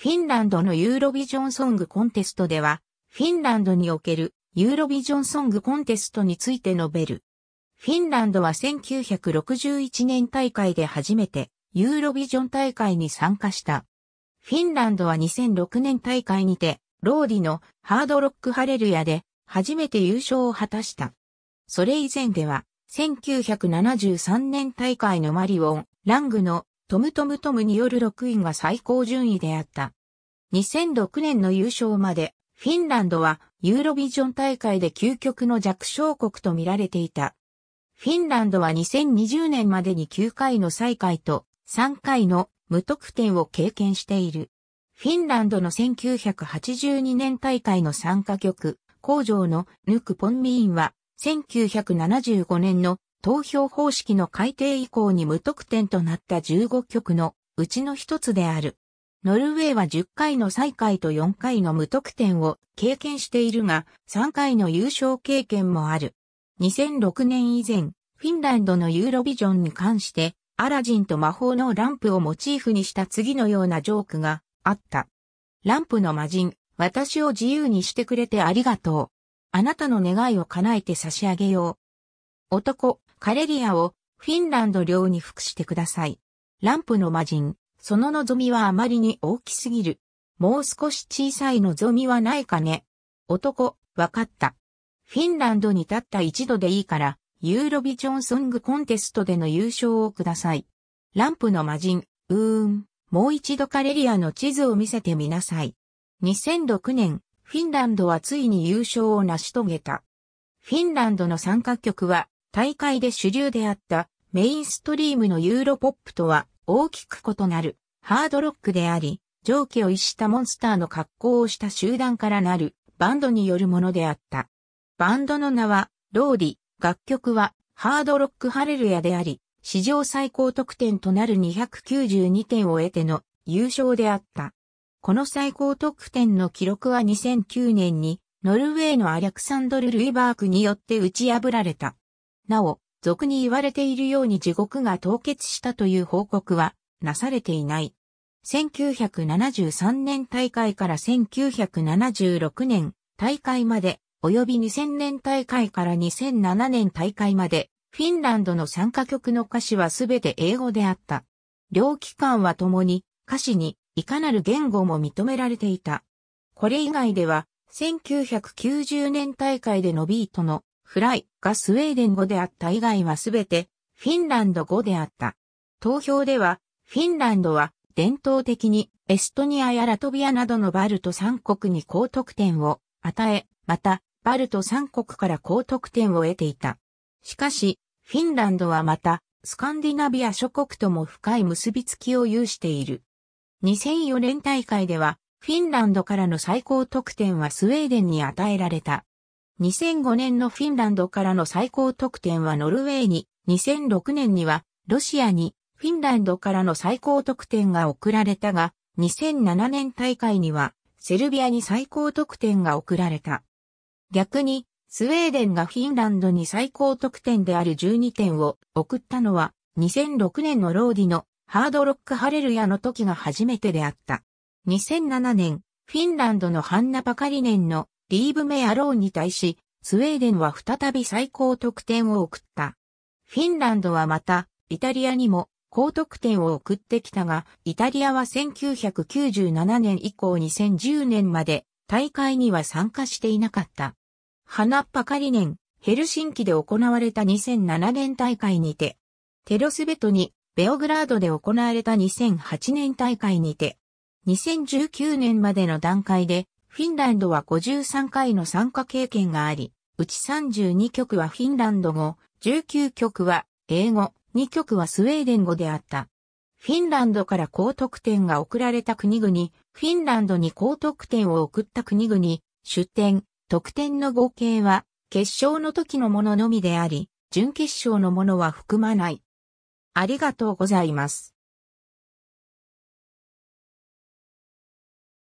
フィンランドのユーロビジョンソングコンテストでは、フィンランドにおけるユーロビジョンソングコンテストについて述べる。フィンランドは1961年大会で初めてユーロビジョン大会に参加した。フィンランドは2006年大会にて、ローディのハードロックハレルヤで初めて優勝を果たした。それ以前では、1973年大会のマリオン・ラングのトムトムトムによる6位が最高順位であった。2006年の優勝まで、フィンランドはユーロビジョン大会で究極の弱小国と見られていた。フィンランドは2020年までに9回の再開と3回の無得点を経験している。フィンランドの1982年大会の参加局、工場のヌク・ポンミーンは1975年の投票方式の改定以降に無得点となった15局のうちの一つである。ノルウェーは10回の再開と4回の無得点を経験しているが、3回の優勝経験もある。2006年以前、フィンランドのユーロビジョンに関して、アラジンと魔法のランプをモチーフにした次のようなジョークがあった。ランプの魔人、私を自由にしてくれてありがとう。あなたの願いを叶えて差し上げよう。男、カレリアをフィンランド領に服してください。ランプの魔人、その望みはあまりに大きすぎる。もう少し小さい望みはないかね。男、わかった。フィンランドに立った一度でいいから、ユーロビジョンソングコンテストでの優勝をください。ランプの魔人、うーん、もう一度カレリアの地図を見せてみなさい。2006年、フィンランドはついに優勝を成し遂げた。フィンランドの参加局は大会で主流であったメインストリームのユーロポップとは大きく異なるハードロックであり、上記を逸したモンスターの格好をした集団からなるバンドによるものであった。バンドの名はローディ、楽曲はハードロックハレルヤであり、史上最高得点となる292点を得ての優勝であった。この最高得点の記録は2009年にノルウェーのアレクサンドル・ルイバークによって打ち破られた。なお、俗に言われているように地獄が凍結したという報告はなされていない。1973年大会から1976年大会まで、及び2000年大会から2007年大会まで、フィンランドの参加曲の歌詞はすべて英語であった。両機関は共に歌詞にいかなる言語も認められていた。これ以外では、1990年大会でのビートのフライがスウェーデン語であった以外はすべてフィンランド語であった。投票では、フィンランドは伝統的にエストニアやラトビアなどのバルト3国に高得点を与え、また、バルト3国から高得点を得ていた。しかし、フィンランドはまた、スカンディナビア諸国とも深い結びつきを有している。2004年大会では、フィンランドからの最高得点はスウェーデンに与えられた。2005年のフィンランドからの最高得点はノルウェーに、2006年にはロシアにフィンランドからの最高得点が送られたが、2007年大会にはセルビアに最高得点が送られた。逆に、スウェーデンがフィンランドに最高得点である12点を送ったのは、2006年のローディのハードロックハレルヤの時が初めてであった。2007年、フィンランドのハンナ・パカリネンのリーブ・メアローンに対し、スウェーデンは再び最高得点を送った。フィンランドはまた、イタリアにも高得点を送ってきたが、イタリアは1997年以降2010年まで大会には参加していなかった。花っぱカリネン、ヘルシンキで行われた2007年大会にて、テロスベトにベオグラードで行われた2008年大会にて、2019年までの段階でフィンランドは53回の参加経験があり、うち32曲はフィンランド語、19曲は英語、2曲はスウェーデン語であった。フィンランドから高得点が送られた国々、フィンランドに高得点を送った国々、出典、得点の合計は、決勝の時のもののみであり、準決勝のものは含まない。ありがとうございます。